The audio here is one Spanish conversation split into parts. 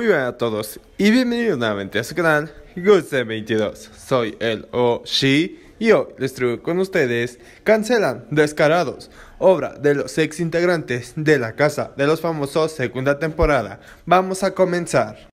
Muy bien a todos y bienvenidos nuevamente a su canal de 22 Soy el Oshi y hoy les traigo con ustedes Cancelan Descarados, obra de los ex integrantes de la Casa de los Famosos segunda temporada. Vamos a comenzar.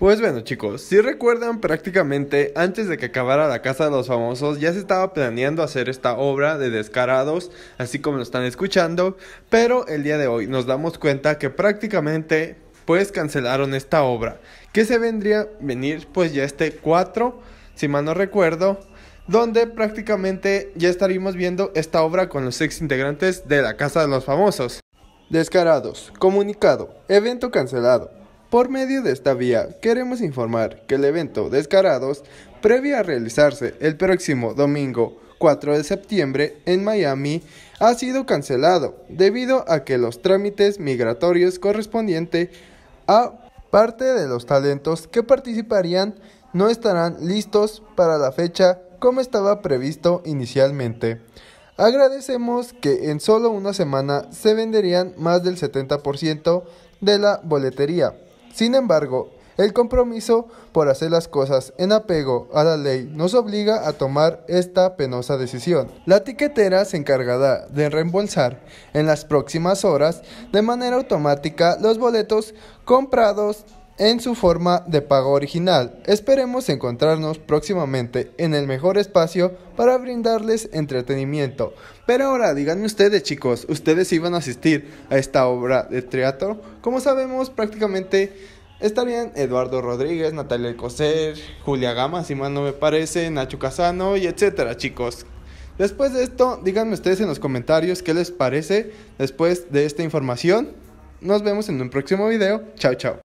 Pues bueno chicos, si recuerdan prácticamente antes de que acabara la Casa de los Famosos ya se estaba planeando hacer esta obra de descarados, así como lo están escuchando, pero el día de hoy nos damos cuenta que prácticamente pues cancelaron esta obra, que se vendría a venir pues ya este 4, si mal no recuerdo, donde prácticamente ya estaríamos viendo esta obra con los ex integrantes de la Casa de los Famosos. Descarados, comunicado, evento cancelado. Por medio de esta vía, queremos informar que el evento Descarados, previo a realizarse el próximo domingo 4 de septiembre en Miami, ha sido cancelado debido a que los trámites migratorios correspondientes a parte de los talentos que participarían no estarán listos para la fecha como estaba previsto inicialmente. Agradecemos que en solo una semana se venderían más del 70% de la boletería sin embargo, el compromiso por hacer las cosas en apego a la ley nos obliga a tomar esta penosa decisión. La tiquetera se encargará de reembolsar en las próximas horas de manera automática los boletos comprados en su forma de pago original. Esperemos encontrarnos próximamente en el mejor espacio para brindarles entretenimiento. Pero ahora díganme ustedes chicos, ¿ustedes iban a asistir a esta obra de teatro? Como sabemos prácticamente estarían Eduardo Rodríguez, Natalia Coser, Julia Gama, si más no me parece, Nacho Casano y etcétera chicos. Después de esto, díganme ustedes en los comentarios qué les parece después de esta información. Nos vemos en un próximo video. Chao, chao.